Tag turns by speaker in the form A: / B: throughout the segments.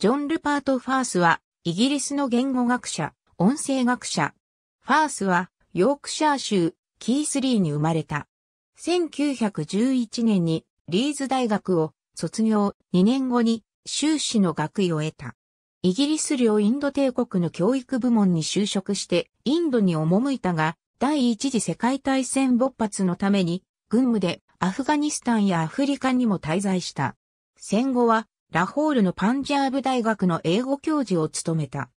A: ジョン・ルパート・ファースは、イギリスの言語学者、音声学者。ファースは、ヨークシャー州、キースリーに生まれた。1911年に、リーズ大学を卒業2年後に、修士の学位を得た。イギリス領インド帝国の教育部門に就職して、インドに赴いたが、第一次世界大戦勃発のために、軍務でアフガニスタンやアフリカにも滞在した。戦後はラホールのパンジャーブ大学の英語教授を務めた。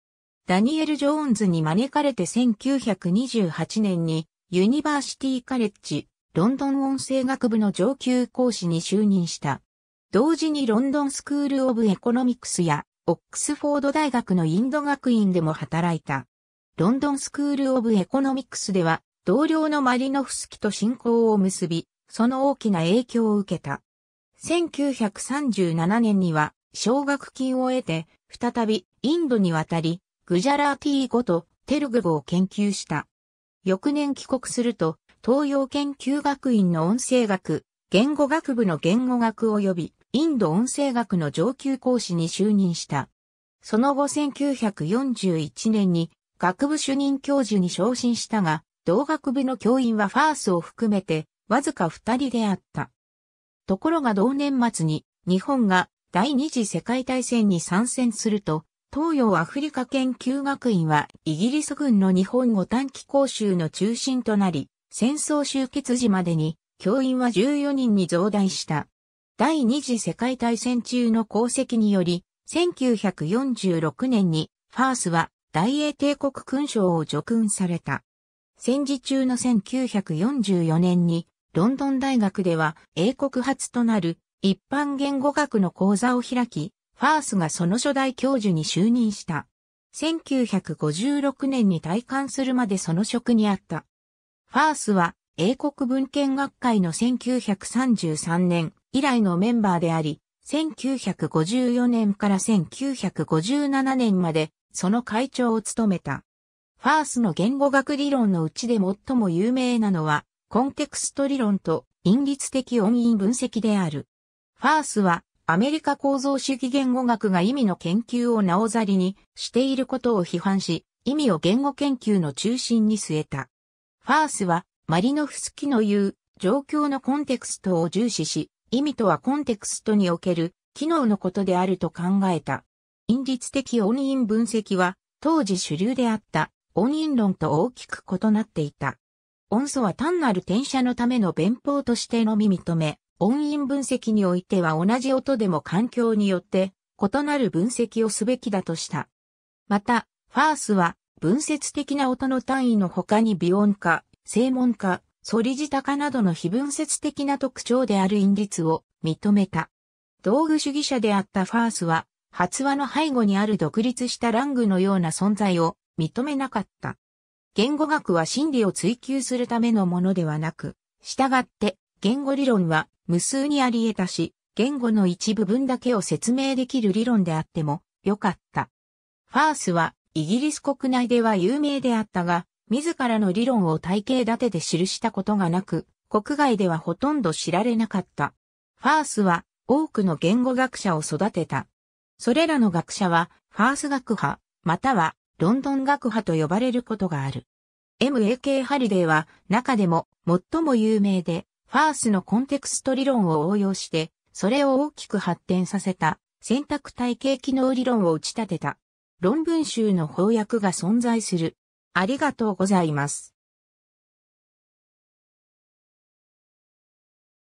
A: ダニエル・ジョーンズに招かれて1928年にユニバーシティ・カレッジ、ロンドン音声学部の上級講師に就任した。同時にロンドンスクール・オブ・エコノミクスやオックスフォード大学のインド学院でも働いた。ロンドンスクール・オブ・エコノミクスでは同僚のマリノフスキと親交を結び、その大きな影響を受けた。1937年には奨学金を得て、再びインドに渡り、グジャラーティー語とテルグ語を研究した。翌年帰国すると、東洋研究学院の音声学、言語学部の言語学及び、インド音声学の上級講師に就任した。その後1941年に学部主任教授に昇進したが、同学部の教員はファースを含めて、わずか二人であった。ところが同年末に日本が第二次世界大戦に参戦すると、東洋アフリカ研究学院はイギリス軍の日本語短期講習の中心となり、戦争終結時までに教員は14人に増大した。第二次世界大戦中の功績により、1946年にファースは大英帝国勲章を叙勲された。戦時中の1944年にロンドン大学では英国初となる一般言語学の講座を開き、ファースがその初代教授に就任した。1956年に退官するまでその職にあった。ファースは英国文献学会の1933年以来のメンバーであり、1954年から1957年までその会長を務めた。ファースの言語学理論のうちで最も有名なのはコンテクスト理論と因律的音韻分析である。ファースはアメリカ構造主義言語学が意味の研究をなおざりにしていることを批判し、意味を言語研究の中心に据えた。ファースはマリノフスキの言う状況のコンテクストを重視し、意味とはコンテクストにおける機能のことであると考えた。因律的音韻分析は当時主流であった音韻論と大きく異なっていた。音素は単なる転写のための弁法としてのみ認め、音韻分析においては同じ音でも環境によって異なる分析をすべきだとした。また、ファースは分節的な音の単位の他に微音化、声門化、ソリジタ化などの非分節的な特徴である因律を認めた。道具主義者であったファースは、発話の背後にある独立したラングのような存在を認めなかった。言語学は真理を追求するためのものではなく、従って言語理論は無数にあり得たし、言語の一部分だけを説明できる理論であってもよかった。ファースはイギリス国内では有名であったが、自らの理論を体系立てで記したことがなく、国外ではほとんど知られなかった。ファースは多くの言語学者を育てた。それらの学者は、ファース学派、またはロンドン学派と呼ばれることがある。MAK ハリデーは中でも最も有名で、ファースのコンテクスト理論を応用して、それを大きく発展させた選択体系機能理論を打ち立てた。論文集の翻訳が存在する。ありがとうございます。